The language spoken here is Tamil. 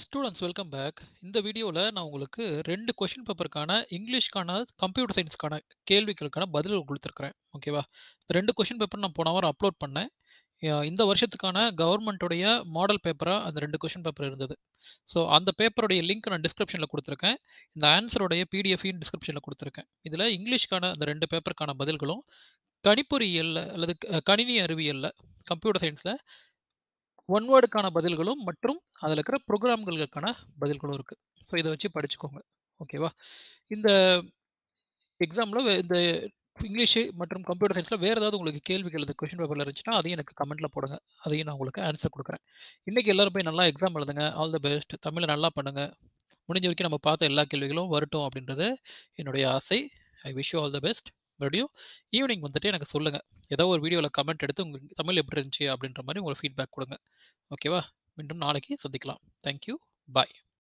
ஸ்டூடெண்ட்ஸ் வெல்கம் பேக் இந்த வீடியோவில் நான் உங்களுக்கு ரெண்டு கொஷின் பேப்பருக்கான இங்கிலீஷ்க்கான கம்ப்யூட்டர் சயின்ஸ்க்கான கேள்விகளுக்கான பதில்கள் கொடுத்துருக்குறேன் ஓகேவா இந்த ரெண்டு கொஷின் பேப்பர் நான் போன வாரம் அப்லோட் பண்ணேன் இந்த வருஷத்துக்கான கவர்மெண்ட்டுடைய மாடல் பேப்பராக அந்த ரெண்டு கொஷின் பேப்பர் இருந்தது ஸோ அந்த பேப்பருடைய லிங்க் நான் டிஸ்கிரிப்ஷனில் கொடுத்துருக்கேன் இந்த ஆன்சருடைய பிடிஎஃபையும் டிஸ்கிரிப்ஷனில் கொடுத்துருக்கேன் இதில் இங்கிலீஷ்க்கான அந்த ரெண்டு பேப்பருக்கான பதில்களும் கணிப்பொறியியலில் அல்லது கணினி அறிவியலில் கம்ப்யூட்டர் சயின்ஸில் ஒன் வேர்டுக்கான பதில்களும் மற்றும் அதில் இருக்கிற ப்ரோக்ராம்களுக்கான பதில்களும் இருக்குது ஸோ இதை வச்சு படிச்சுக்கோங்க ஓகேவா இந்த எக்ஸாமில் இந்த இங்கிலீஷு மற்றும் கம்ப்யூட்டர் சயின்ஸில் வேறு ஏதாவது உங்களுக்கு கேள்விகள் இந்த கொஷின் பேப்பரில் இருந்துச்சுன்னா அதையும் எனக்கு கமெண்ட்டில் போடுங்க அதையும் நான் உங்களுக்கு ஆன்சர் கொடுக்குறேன் இன்றைக்கி எல்லோரும் போய் நல்லா எக்ஸாம் எழுதுங்க ஆல் த பெஸ்ட் தமிழை நல்லா பண்ணுங்கள் முடிஞ்ச வரைக்கும் நம்ம பார்த்த எல்லா கேள்விகளும் வரட்டும் அப்படின்றது என்னுடைய ஆசை I wish you all the best மறுபடியும் ஈவினிங் வந்துட்டு எனக்கு சொல்லுங்கள் ஏதோ ஒரு வீடியோவில் கமெண்ட் எடுத்து உங்களுக்கு தமிழ் எப்படி இருந்துச்சு அப்படின்ற மாதிரி உங்களுக்கு ஃபீட்பேக் கொடுங்க ஓகேவா மீண்டும் நாளைக்கு சந்திக்கலாம் தேங்க்யூ பாய்